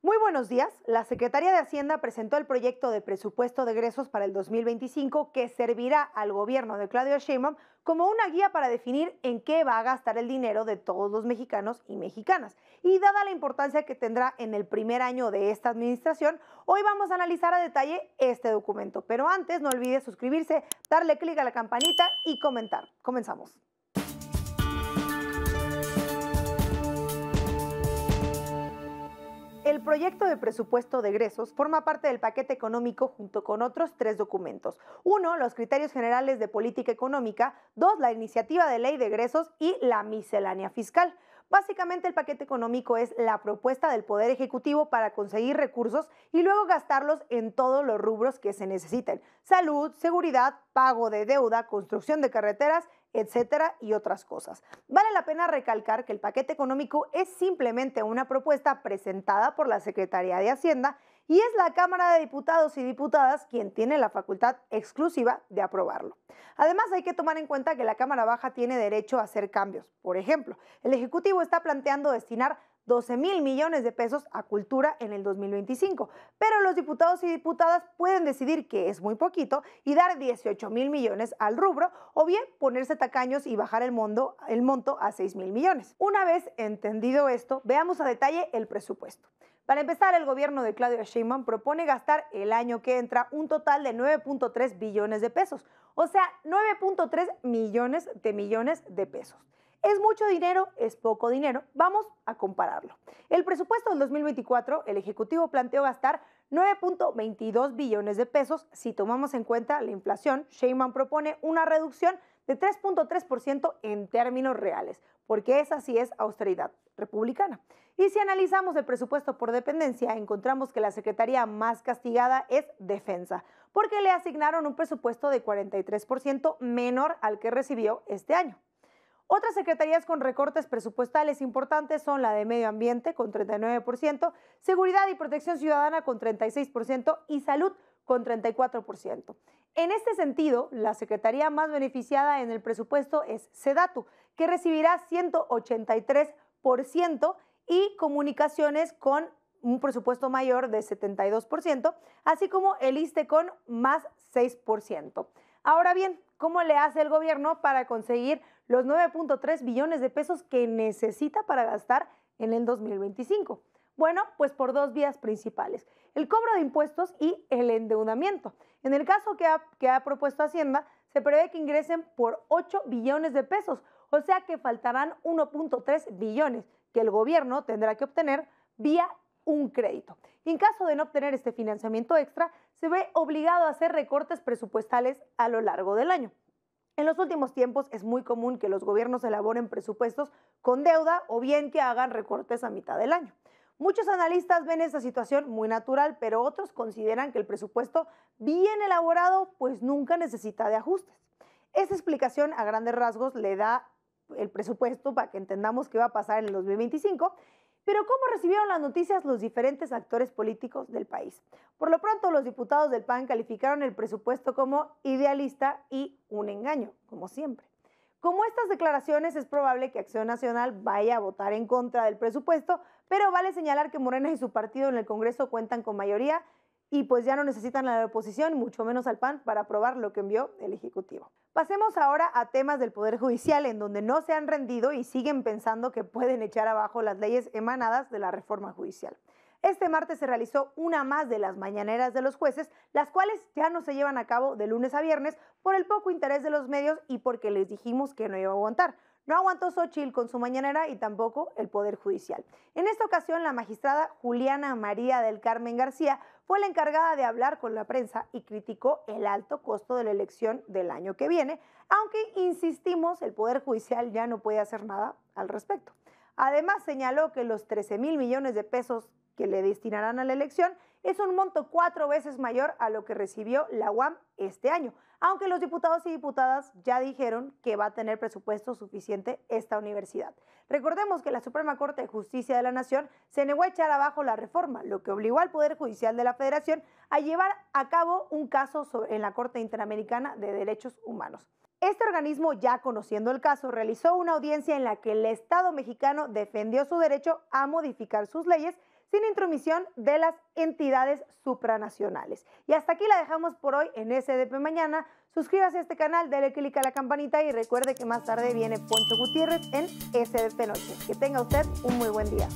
Muy buenos días. La Secretaría de Hacienda presentó el proyecto de presupuesto de egresos para el 2025 que servirá al gobierno de Claudio Sheinbaum como una guía para definir en qué va a gastar el dinero de todos los mexicanos y mexicanas. Y dada la importancia que tendrá en el primer año de esta administración, hoy vamos a analizar a detalle este documento. Pero antes no olvides suscribirse, darle clic a la campanita y comentar. Comenzamos. El proyecto de presupuesto de egresos forma parte del paquete económico junto con otros tres documentos. Uno, los criterios generales de política económica. Dos, la iniciativa de ley de egresos y la miscelánea fiscal. Básicamente el paquete económico es la propuesta del Poder Ejecutivo para conseguir recursos y luego gastarlos en todos los rubros que se necesiten. Salud, seguridad, pago de deuda, construcción de carreteras etcétera, y otras cosas. Vale la pena recalcar que el paquete económico es simplemente una propuesta presentada por la Secretaría de Hacienda y es la Cámara de Diputados y Diputadas quien tiene la facultad exclusiva de aprobarlo. Además, hay que tomar en cuenta que la Cámara Baja tiene derecho a hacer cambios. Por ejemplo, el Ejecutivo está planteando destinar 12 mil millones de pesos a cultura en el 2025. Pero los diputados y diputadas pueden decidir que es muy poquito y dar 18 mil millones al rubro o bien ponerse tacaños y bajar el, monto a 6 mil millones. Una vez entendido esto, veamos a detalle el presupuesto. Para empezar, el gobierno de Claudia Sheinbaum propone gastar el año que entra un total de 9.3 billones de pesos, o sea, 9.3 millones de millones de pesos. ¿Es mucho dinero? ¿Es poco dinero? Vamos a compararlo. El presupuesto del 2024, el Ejecutivo planteó gastar 9.22 billones de pesos. Si tomamos en cuenta la inflación, Sheinman propone una reducción de 3.3% en términos reales, porque esa sí es austeridad republicana. Y si analizamos el presupuesto por dependencia, encontramos que la secretaría más castigada es defensa, porque le asignaron un presupuesto de 43% menor al que recibió este año. Otras secretarías con recortes presupuestales importantes son la de Medio Ambiente con 39%, Seguridad y Protección Ciudadana con 36% y Salud con 34%. En este sentido, la secretaría más beneficiada en el presupuesto es Sedatu, que recibirá 183% y Comunicaciones con un presupuesto mayor de 72%, así como el ISTE con más 6%. Ahora bien, cómo le hace el gobierno para conseguir los 9.3 billones de pesos que necesita para gastar en el 2025. Bueno, pues por dos vías principales, el cobro de impuestos y el endeudamiento. En el caso que ha, propuesto Hacienda, se prevé que ingresen por 8 billones de pesos, o sea que faltarán 1.3 billones que el gobierno tendrá que obtener vía un crédito. En caso de no obtener este financiamiento extra, se ve obligado a hacer recortes presupuestales a lo largo del año. En los últimos tiempos es muy común que los gobiernos elaboren presupuestos con deuda o bien que hagan recortes a mitad del año. Muchos analistas ven esta situación muy natural, pero otros consideran que el presupuesto bien elaborado pues nunca necesita de ajustes. Esta explicación a grandes rasgos le da el presupuesto para que entendamos qué va a pasar en el 2025 pero ¿cómo recibieron las noticias los diferentes actores políticos del país? Por lo pronto, los diputados del PAN calificaron el presupuesto como idealista y un engaño, como siempre. Como estas declaraciones, es probable que Acción Nacional vaya a votar en contra del presupuesto, pero vale señalar que Morena y su partido en el Congreso cuentan con mayoría y pues ya no necesitan a la oposición, mucho menos al PAN, para aprobar lo que envió el Ejecutivo. Pasemos ahora a temas del Poder Judicial, en donde no se han rendido y siguen pensando que pueden echar abajo las leyes emanadas de la reforma judicial. Este martes se realizó una más de las mañaneras de los jueces, las cuales ya no se llevan a cabo de lunes a viernes por el poco interés de los medios y porque les dijimos que no iba a aguantar. No aguantó Xochitl con su mañanera y tampoco el Poder Judicial. En esta ocasión, la magistrada Juliana María del Carmen García fue la encargada de hablar con la prensa y criticó el alto costo de la elección del año que viene, aunque insistimos, el Poder Judicial ya no puede hacer nada al respecto. Además, señaló que los 13 mil millones de pesos que le destinarán a la elección es un monto cuatro veces mayor a lo que recibió la UAM este año, aunque los diputados y diputadas ya dijeron que va a tener presupuesto suficiente esta universidad. Recordemos que la Suprema Corte de Justicia de la Nación se negó a echar abajo la reforma, lo que obligó al Poder Judicial de la Federación a llevar a cabo un caso en la Corte Interamericana de Derechos Humanos. Este organismo, ya conociendo el caso, realizó una audiencia en la que el Estado mexicano defendió su derecho a modificar sus leyes sin intromisión de las entidades supranacionales. Y hasta aquí la dejamos por hoy en SDP Mañana. Suscríbase a este canal, dale clic a la campanita y recuerde que más tarde viene Poncho Gutiérrez en SDP Noche. Que tenga usted un muy buen día.